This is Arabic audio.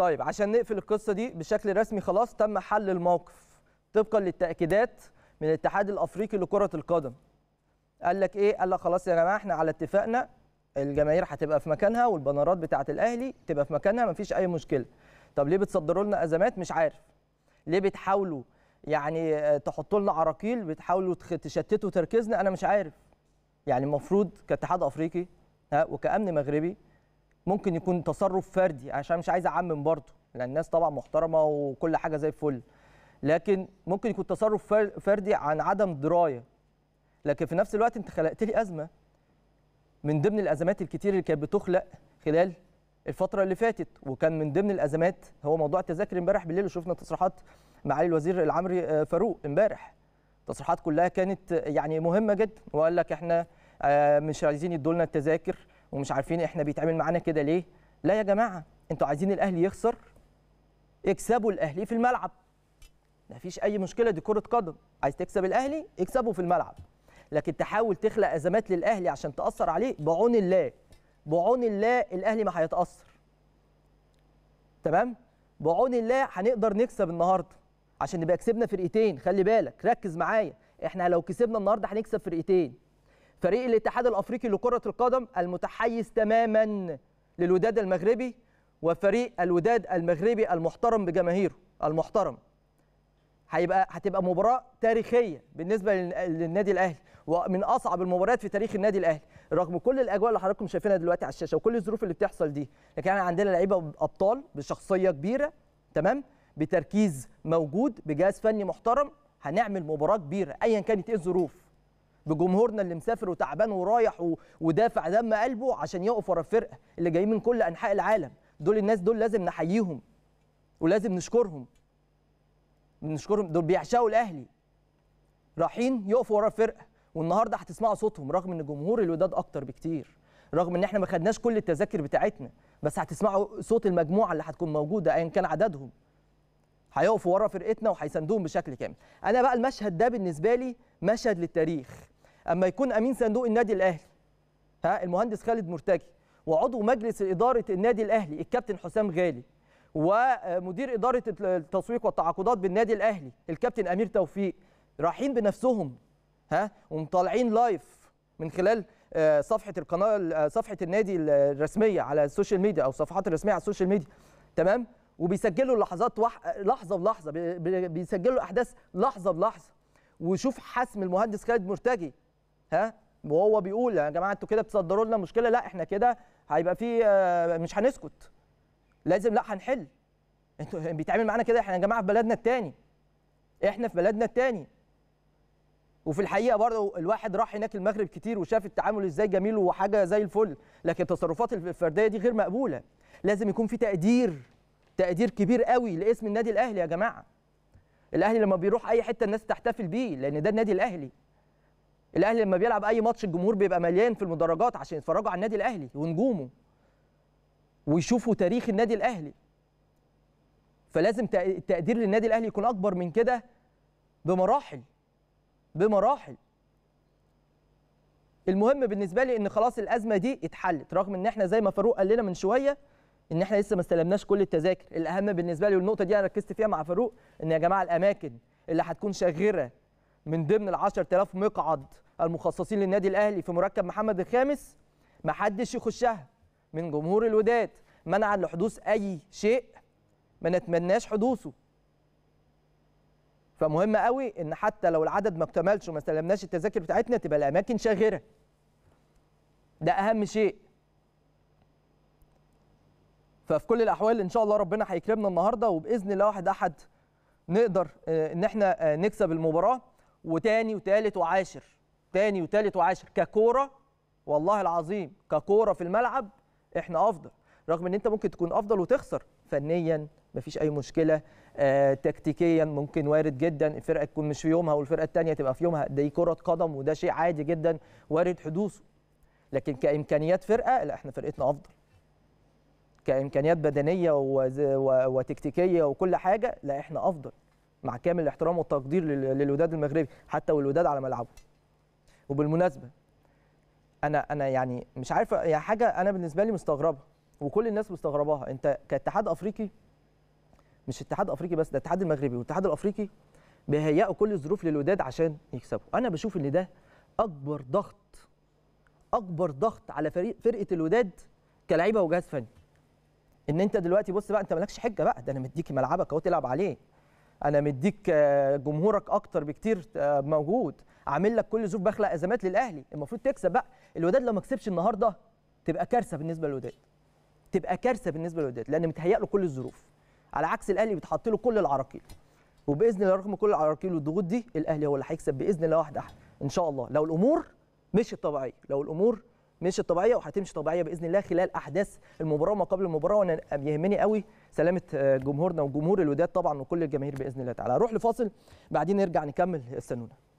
طيب عشان نقفل القصه دي بشكل رسمي خلاص تم حل الموقف طبقا للتاكيدات من الاتحاد الافريقي لكره القدم قال لك ايه قال لك خلاص يا جماعه احنا على اتفاقنا الجماهير هتبقى في مكانها والبنرات بتاعه الاهلي تبقى في مكانها مفيش اي مشكله طب ليه بتصدروا لنا ازمات مش عارف ليه بتحاولوا يعني آه، تحطوا لنا عراقيل بتحاولوا تشتتوا تركيزنا انا مش عارف يعني المفروض كاتحاد افريقي ها وكامن مغربي ممكن يكون تصرف فردي عشان مش عايز اعمم برضه لان الناس طبعا محترمه وكل حاجه زي الفل لكن ممكن يكون تصرف فردي عن عدم درايه لكن في نفس الوقت انت خلقت لي ازمه من ضمن الازمات الكتير اللي كانت بتخلق خلال الفتره اللي فاتت وكان من ضمن الازمات هو موضوع التذاكر امبارح بالليل وشفنا تصريحات معالي الوزير العمري آه، فاروق امبارح التصريحات كلها كانت يعني مهمه جدا وقال لك احنا آه، مش عايزين يدوا لنا التذاكر ومش عارفين احنا بيتعمل معانا كده ليه لا يا جماعه انتوا عايزين الاهلي يخسر اكسبوا الاهلي في الملعب ما فيش اي مشكله دي كره قدم عايز تكسب الاهلي اكسبه في الملعب لكن تحاول تخلق ازمات للاهلي عشان تاثر عليه بعون الله بعون الله الاهلي ما هيتاثر تمام بعون الله هنقدر نكسب النهارده عشان نبقى كسبنا فرقتين خلي بالك ركز معايا احنا لو كسبنا النهارده هنكسب فرقتين فريق الاتحاد الافريقي لكره القدم المتحيز تماما للوداد المغربي وفريق الوداد المغربي المحترم بجماهيره المحترم هيبقى هتبقى مباراه تاريخيه بالنسبه للنادي الاهلي ومن اصعب المباريات في تاريخ النادي الاهلي رغم كل الاجواء اللي حضراتكم شايفينها دلوقتي على الشاشه وكل الظروف اللي بتحصل دي لكن احنا عندنا لعيبه ابطال بشخصيه كبيره تمام بتركيز موجود بجهاز فني محترم هنعمل مباراه كبيره ايا كانت ايه الظروف بجمهورنا اللي مسافر وتعبان ورايح ودافع دم قلبه عشان يقف ورا الفرقه اللي جايين من كل انحاء العالم دول الناس دول لازم نحييهم ولازم نشكرهم نشكرهم دول بيعشقوا الاهلي رايحين يقفوا ورا الفرقه والنهارده هتسمعوا صوتهم رغم ان جمهور الوداد اكتر بكتير رغم ان احنا ما خدناش كل التذاكر بتاعتنا بس هتسمعوا صوت المجموعه اللي هتكون موجوده ايا كان عددهم هيقفوا ورا فرقتنا وهيساندوهم بشكل كامل انا بقى المشهد ده بالنسبه لي مشهد للتاريخ اما يكون امين صندوق النادي الاهلي ها المهندس خالد مرتجي وعضو مجلس اداره النادي الاهلي الكابتن حسام غالي ومدير اداره التسويق والتعاقدات بالنادي الاهلي الكابتن امير توفيق رايحين بنفسهم ها ومطالعين لايف من خلال آه، صفحه القناه آه، صفحه النادي الرسميه على السوشيال ميديا او الصفحات الرسميه على السوشيال ميديا تمام وبيسجلوا اللحظات وح... لحظه بلحظه بيسجلوا احداث لحظه بلحظه وشوف حسم المهندس خالد مرتجي ها وهو بيقول يا جماعه انتوا كده بتصدروا لنا مشكله لا احنا كده هيبقى في آه، مش هنسكت لازم لا هنحل انتوا بيتعامل معانا كده احنا يا جماعه في بلدنا التاني احنا في بلدنا التاني وفي الحقيقه برضه الواحد راح هناك المغرب كتير وشاف التعامل ازاي جميل وحاجه زي الفل لكن التصرفات الفرديه دي غير مقبوله لازم يكون في تقدير تقدير كبير قوي لاسم النادي الاهلي يا جماعه الاهلي لما بيروح اي حته الناس تحتفل بيه لان ده النادي الاهلي الاهلي لما بيلعب اي ماتش الجمهور بيبقى مليان في المدرجات عشان يتفرجوا على النادي الاهلي ونجومه ويشوفوا تاريخ النادي الاهلي فلازم التقدير للنادي الاهلي يكون اكبر من كده بمراحل بمراحل المهم بالنسبه لي ان خلاص الازمه دي اتحلت رغم ان احنا زي ما فاروق قال لنا من شويه ان احنا لسه ما استلمناش كل التذاكر الاهم بالنسبه لي والنقطه دي انا ركزت فيها مع فاروق ان يا جماعه الاماكن اللي هتكون شاغره من ضمن ال 10000 مقعد المخصصين للنادي الاهلي في مركب محمد الخامس ما حدش يخشها من جمهور الوداد منعا لحدوث اي شيء ما نتمناش حدوثه فمهم قوي ان حتى لو العدد ما اكتملش وما استلمناش التذاكر بتاعتنا تبقى الاماكن شاغره ده اهم شيء ففي كل الاحوال ان شاء الله ربنا هيكرمنا النهارده وباذن الله واحد احد نقدر آه، ان احنا آه، نكسب المباراه وتاني وتالت وعاشر تاني وتالت وعاشر ككوره والله العظيم ككوره في الملعب احنا افضل رغم ان انت ممكن تكون افضل وتخسر فنيا مفيش اي مشكله آه تكتيكيا ممكن وارد جدا الفرقه تكون مش في يومها والفرقه الثانيه تبقى في يومها دي كره قدم وده شيء عادي جدا وارد حدوثه لكن كامكانيات فرقه لا احنا فرقتنا افضل كامكانيات بدنيه وتكتيكيه وكل حاجه لا احنا افضل مع كامل الاحترام والتقدير للوداد المغربي حتى والوداد على ملعبه وبالمناسبه انا انا يعني مش عارف يا حاجه انا بالنسبه لي مستغربها وكل الناس مستغرباها انت كاتحاد افريقي مش اتحاد افريقي بس ده الاتحاد المغربي والاتحاد الافريقي بيهيئوا كل الظروف للوداد عشان يكسبوا انا بشوف ان ده اكبر ضغط اكبر ضغط على فريق فرقه الوداد كلعيبه وجهاز فني ان انت دلوقتي بص بقى انت مالكش حجه بقى ده انا مديك ملعبك اهو تلعب عليه انا مديك آه، جمهورك اكتر بكتير آه، موجود عامل لك كل ظروف بخلق ازمات للاهلي المفروض تكسب بقى الوداد لو ما كسبش النهارده تبقى كارثه بالنسبه للوداد تبقى كارثه بالنسبه للوداد لان متهيأ له كل الظروف على عكس الاهلي بيتحط له كل العراقيل وباذن الله رغم كل العراقيل والضغوط دي الاهلي هو اللي هيكسب باذن الله واحده ان شاء الله لو الامور مشيت طبيعيه لو الامور مش طبيعيه وهتمشي طبيعيه باذن الله خلال احداث المباراه وما قبل المباراه وانا يهمني قوي سلامه آه، جمهورنا وجمهور الوداد طبعا وكل الجماهير باذن الله تعالى هروح لفاصل بعدين نرجع نكمل السنونه